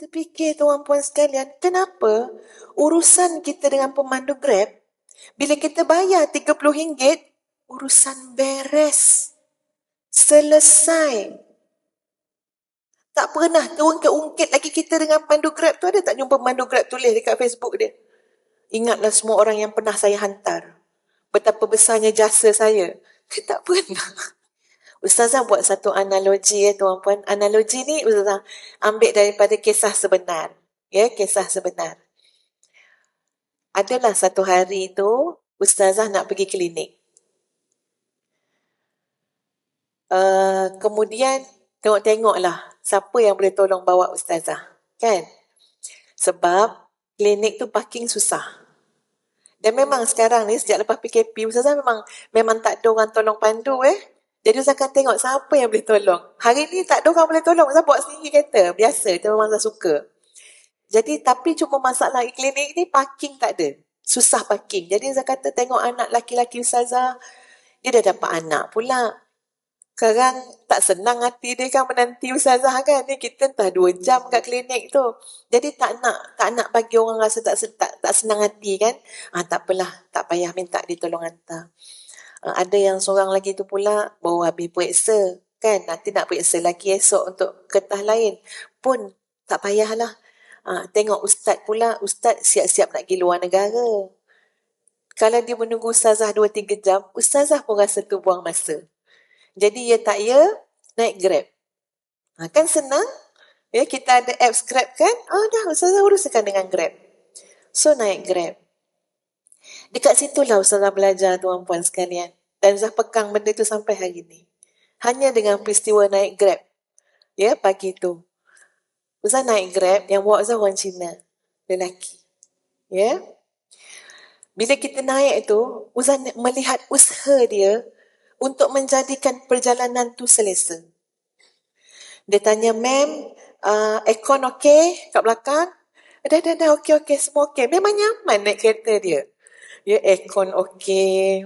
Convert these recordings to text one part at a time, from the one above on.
terfikir tuan-puan sekalian, kenapa urusan kita dengan pemandu Grab, bila kita bayar RM30, urusan beres. Selesai. Tak pernah terungkit-ungkit lagi kita dengan pandu Grab tu. Ada tak jumpa pemandu Grab tulis dekat Facebook dia? Ingatlah semua orang yang pernah saya hantar. Betapa besarnya jasa saya. Tak pernah. Ustazah buat satu analogi ya tuan-puan. Analogi ni Ustazah ambil daripada kisah sebenar. Ya, kisah sebenar. Adalah satu hari tu Ustazah nak pergi klinik. Uh, kemudian tengok-tengoklah siapa yang boleh tolong bawa Ustazah. Kan? Sebab klinik tu parking susah. Dan memang sekarang ni sejak lepas PKP Ustazah memang memang tak ada orang tolong pandu eh. Jadi Ustaz akan tengok siapa yang boleh tolong. Hari ni tak ada orang boleh tolong. Ustaz buat sendiri kereta. Biasa. Kita memang Ustaz suka. Jadi tapi cuma masalah klinik ni parking tak ada. Susah parking. Jadi Ustaz kata tengok anak laki-laki Ustazah. Dia dah dapat anak pula. Sekarang tak senang hati dia kan menanti Ustazah kan. Ni kita entah dua jam kat klinik tu. Jadi tak nak tak nak bagi orang rasa tak, tak, tak senang hati kan. Ah, ha, tak apalah. Tak payah minta dia tolong hantar. Eh, ada yang seorang lagi tu pula baru habis periksa kan nanti nak periksa lagi esok untuk kertas lain pun tak payahlah ha, tengok ustaz pula ustaz siap-siap nak pergi luar negara kalau dia menunggu ustazah 2-3 jam ustazah pun rasa tu buang masa jadi ya tak ya naik grab ha, kan senang ya kita ada apps grab kan oh dah ustazah uruskan dengan grab so naik grab Dekat situlah Ustazah belajar tuan-puan sekalian. Dan zah pegang benda tu sampai hari ini. Hanya dengan peristiwa naik grab. Ya, pagi tu. Ustazah naik grab yang bawa Ustazah orang Cina. Lelaki. Ya. Bila kita naik tu, Ustazah melihat usaha dia untuk menjadikan perjalanan tu selesa. Dia tanya, ma'am, uh, ekon okey kat belakang? Dah, dah, dah, okey, okey, semua okey. Memang nyaman naik kereta dia ya aircon okey.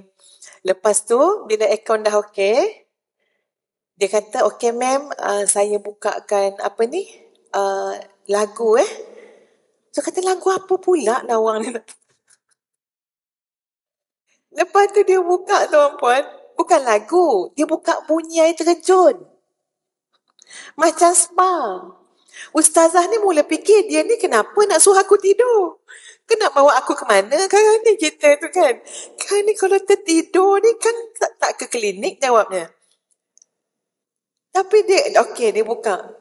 Lepas tu bila aircon dah okey, dia kata okey ma'am, uh, saya bukakan apa ni? Uh, lagu eh. So kata lagu apa pula lah orang ni. Lepas tu dia buka tuan-puan, bukan lagu, dia buka bunyi air terjun. Macam spa. Ustazah ni mula fikir dia ni kenapa nak suruh aku tidur. Kau nak bawa aku ke mana kan ni kita tu kan? Kau ni kalau tertidur ni kan tak, tak ke klinik jawabnya. Tapi dia, okey dia buka.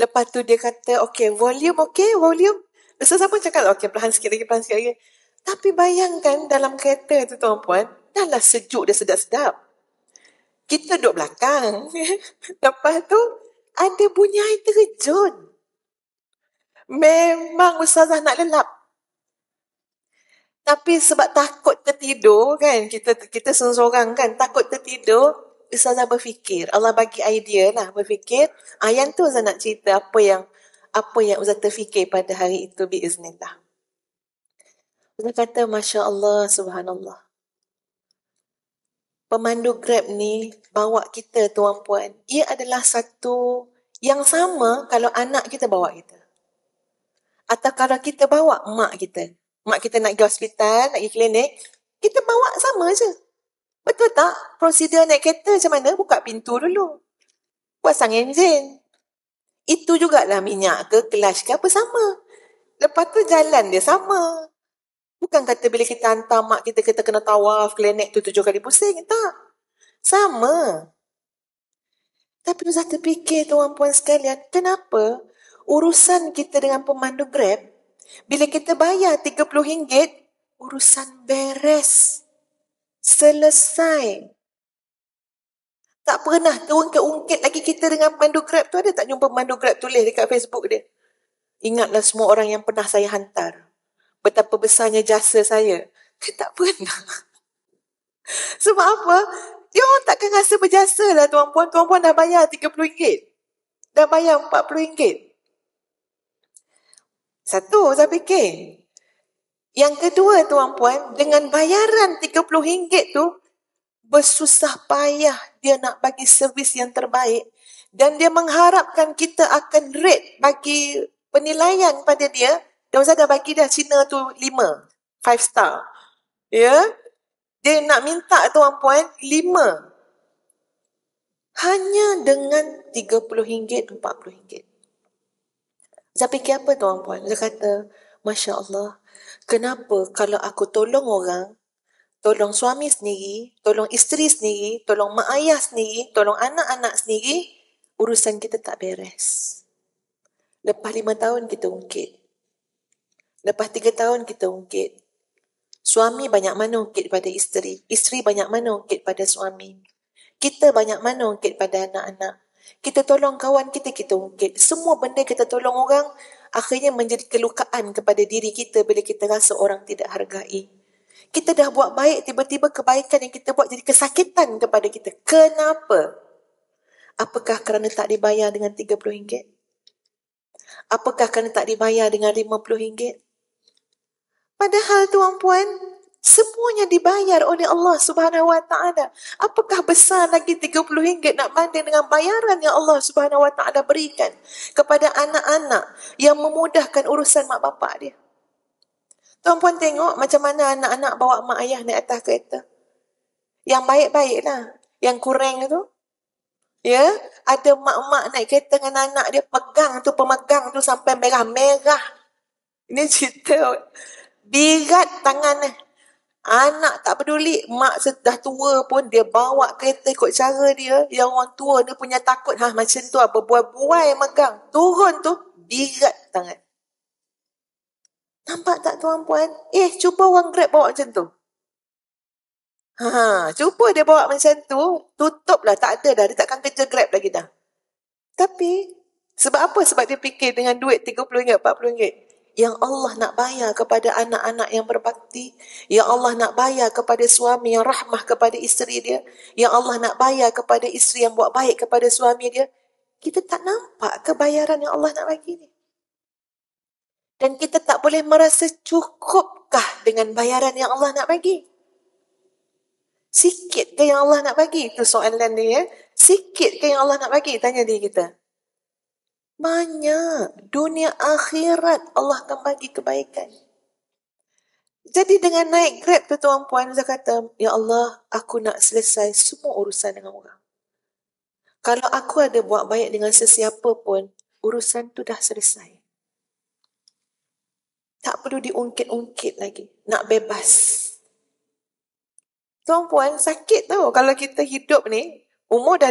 Lepas tu dia kata, okey volume, okey volume. Besar sama cakap, okey perlahan sikit lagi, perlahan sikit lagi. Tapi bayangkan dalam kereta tu tuan puan, dah lah sejuk dia sedap-sedap. Kita duduk belakang. Lepas tu, ada bunyi air terjun. Memang Ustazah nak lelap tapi sebab takut tertidur kan kita kita seorang kan takut tertidur ustazah berfikir Allah bagi idea lah berfikir ayat ah, tu ustazah nak cerita apa yang apa yang ustazah terfikir pada hari itu biiznillah ustazah kata Masya Allah subhanallah pemandu grab ni bawa kita tuan puan ia adalah satu yang sama kalau anak kita bawa kita atau kalau kita bawa mak kita mak kita nak pergi hospital, nak pergi klinik, kita bawa sama je. Betul tak? Prosedur naik kereta macam mana? Buka pintu dulu. Pasang enjin. Itu jugalah minyak ke, kelas ke apa sama. Lepas tu jalan dia sama. Bukan kata bila kita hantar mak kita, kita kena tawaf klinik tu tujuh kali pusing. Tak. Sama. Tapi tu satu fikir tuan puan sekalian, kenapa urusan kita dengan pemandu Grab bila kita bayar RM30, urusan beres. Selesai. Tak pernah terungkit-ungkit lagi kita dengan pandu grab tu. Ada tak jumpa pandu grab tulis dekat Facebook dia? Ingatlah semua orang yang pernah saya hantar. Betapa besarnya jasa saya. Dia tak pernah. Sebab apa? Dia orang takkan rasa berjasa lah tuan-puan. Tuan-puan dah bayar RM30. Dah bayar RM40. Satu saya fikir. Yang kedua tuan puan, dengan bayaran RM30 tu, bersusah payah dia nak bagi servis yang terbaik dan dia mengharapkan kita akan rate bagi penilaian pada dia. Dia saya dah bagi dah Cina tu lima, five star. Ya. Yeah? Dia nak minta tuan puan lima, hanya dengan RM30, RM40. Saya fikir apa tuan-puan? Saya kata, Masya Allah, kenapa kalau aku tolong orang, tolong suami sendiri, tolong isteri sendiri, tolong mak ayah sendiri, tolong anak-anak sendiri, urusan kita tak beres. Lepas lima tahun kita ungkit. Lepas tiga tahun kita ungkit. Suami banyak mana ungkit pada isteri. Isteri banyak mana ungkit pada suami. Kita banyak mana ungkit pada anak-anak. Kita tolong kawan kita, kita ungkit. Semua benda kita tolong orang, akhirnya menjadi kelukaan kepada diri kita bila kita rasa orang tidak hargai. Kita dah buat baik, tiba-tiba kebaikan yang kita buat jadi kesakitan kepada kita. Kenapa? Apakah kerana tak dibayar dengan RM30? Apakah kerana tak dibayar dengan RM50? Padahal tuan-puan, Semuanya dibayar oleh Allah Subhanahu Wa Taala. Apakah besar lagi 30 ringgit nak banding dengan bayaran yang Allah Subhanahu Wa Taala berikan kepada anak-anak yang memudahkan urusan mak bapak dia. Tuan puan tengok macam mana anak-anak bawa mak ayah naik atas kereta. Yang baik-baik lah. Yang kurang tu. Ya, ada mak-mak naik kereta dengan anak dia pegang tu, pemegang tu sampai merah-merah. Ini cerita. Birat tangan eh. Anak tak peduli, mak dah tua pun dia bawa kereta ikut cara dia. Yang orang tua dia punya takut, ha macam tu lah, berbuai-buai megang. Turun tu, birat tangan. Nampak tak tuan puan? Eh, cuba orang grab bawa macam tu. Ha, ha, cuba dia bawa macam tu, tutuplah, tak ada dah, dia takkan kerja grab lagi dah. Tapi, sebab apa? Sebab dia fikir dengan duit RM30, RM40 yang Allah nak bayar kepada anak-anak yang berbakti, yang Allah nak bayar kepada suami yang rahmah kepada isteri dia, yang Allah nak bayar kepada isteri yang buat baik kepada suami dia, kita tak nampak kebayaran yang Allah nak bagi ni. Dan kita tak boleh merasa cukupkah dengan bayaran yang Allah nak bagi. Sikit ke yang Allah nak bagi? Itu soalan dia. Ya? Sikit ke yang Allah nak bagi? Tanya dia kita. Banyak dunia akhirat Allah akan bagi kebaikan. Jadi dengan naik grab tu tuan puan Zah kata, Ya Allah, aku nak selesai semua urusan dengan orang. Kalau aku ada buat baik dengan sesiapa pun, urusan tu dah selesai. Tak perlu diungkit-ungkit lagi. Nak bebas. Tuan puan, sakit tau kalau kita hidup ni, umur dah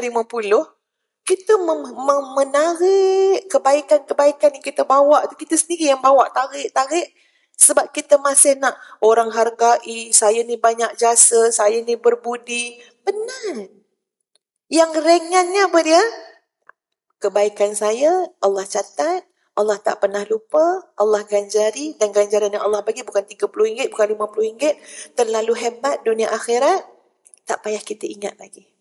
kita mem- menarik kebaikan-kebaikan yang kita bawa tu kita sendiri yang bawa tarik-tarik sebab kita masih nak orang hargai saya ni banyak jasa saya ni berbudi benar. yang ringannya apa dia kebaikan saya Allah catat Allah tak pernah lupa, Allah ganjari dan ganjaran yang Allah bagi bukan RM30, bukan RM50. Terlalu hebat dunia akhirat, tak payah kita ingat lagi.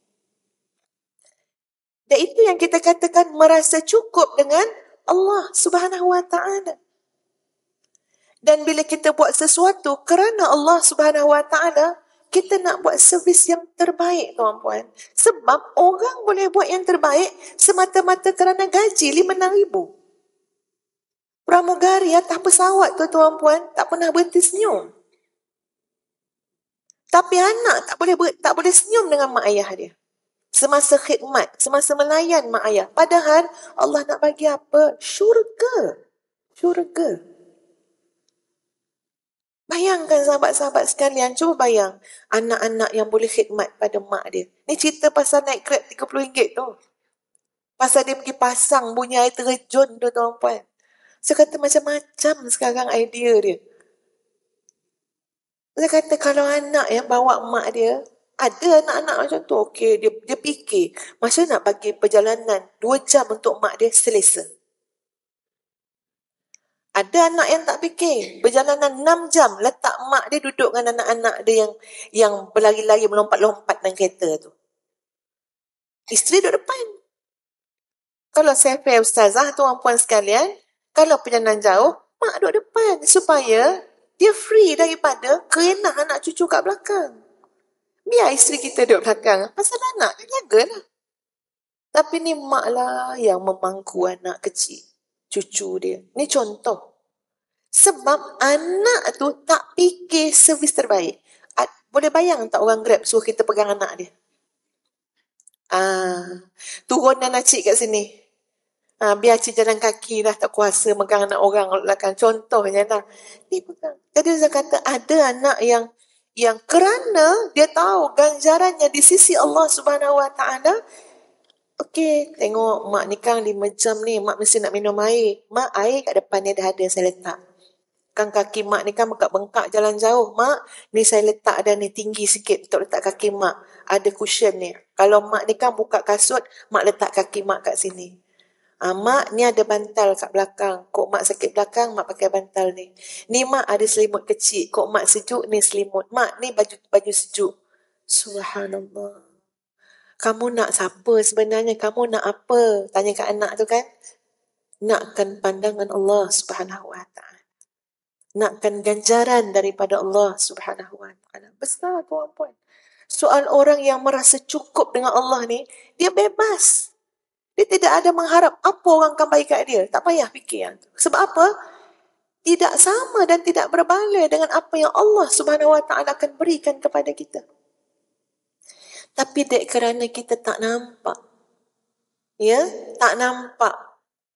Dan itu yang kita katakan merasa cukup dengan Allah Subhanahu Wa Taala. Dan bila kita buat sesuatu kerana Allah Subhanahu Wa Taala, kita nak buat servis yang terbaik tuan-puan. Sebab orang boleh buat yang terbaik semata-mata kerana gaji RM5,000. Pramugari atas pesawat tu tuan-puan tak pernah berhenti senyum. Tapi anak tak boleh tak boleh senyum dengan mak ayah dia semasa khidmat, semasa melayan mak ayah. Padahal Allah nak bagi apa? Syurga. Syurga. Bayangkan sahabat-sahabat sekalian, cuba bayang anak-anak yang boleh khidmat pada mak dia. Ni cerita pasal naik kereta RM30 tu. Pasal dia pergi pasang bunyi air terjun tu tuan puan. Saya kata macam-macam sekarang idea dia. Saya kata kalau anak yang bawa mak dia ada anak-anak macam tu okey dia dia fikir masa nak bagi perjalanan 2 jam untuk mak dia selesa ada anak yang tak fikir perjalanan 6 jam letak mak dia duduk dengan anak-anak dia yang yang berlari-lari melompat-lompat dalam kereta tu isteri duduk depan kalau saya fair ustazah tuan puan sekalian kalau perjalanan jauh mak duduk depan supaya dia free daripada kerenah anak cucu kat belakang biar isteri kita duduk belakang. Pasal anak, dia jagalah. Tapi ni mak lah yang memangku anak kecil. Cucu dia. Ni contoh. Sebab anak tu tak fikir servis terbaik. Boleh bayang tak orang grab suruh kita pegang anak dia? Ah, turun dan acik kat sini. Ah, biar acik jalan kaki lah tak kuasa megang anak orang. Lah Contohnya lah. Ni pegang. Jadi saya kata ada anak yang yang kerana dia tahu ganjarannya di sisi Allah Subhanahu Wa Taala okey tengok mak ni kang lima jam ni mak mesti nak minum air mak air kat depan ni dah ada saya letak Kang kaki mak ni kan bengkak-bengkak jalan jauh mak ni saya letak dan ni tinggi sikit untuk letak kaki mak ada cushion ni kalau mak ni kan buka kasut mak letak kaki mak kat sini Uh, mak ni ada bantal kat belakang. Kok mak sakit belakang, mak pakai bantal ni. Ni mak ada selimut kecil. Kok mak sejuk ni selimut. Mak ni baju baju sejuk. Subhanallah. Kamu nak siapa sebenarnya? Kamu nak apa? Tanya kat anak tu kan. Nakkan pandangan Allah subhanahu wa ta'ala. Nakkan ganjaran daripada Allah subhanahu wa ta'ala. Besar tuan-puan. Soal orang yang merasa cukup dengan Allah ni, dia bebas. Dia tidak ada mengharap apa orang akan baik kat dia. Tak payah fikir yang tu. Sebab apa? Tidak sama dan tidak berbaloi dengan apa yang Allah Subhanahu Wa Taala akan berikan kepada kita. Tapi dek kerana kita tak nampak. Ya, tak nampak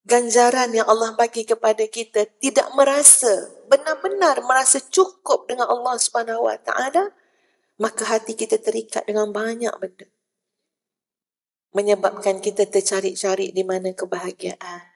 ganjaran yang Allah bagi kepada kita, tidak merasa benar-benar merasa cukup dengan Allah Subhanahu Wa Taala, maka hati kita terikat dengan banyak benda menyebabkan kita tercari-cari di mana kebahagiaan.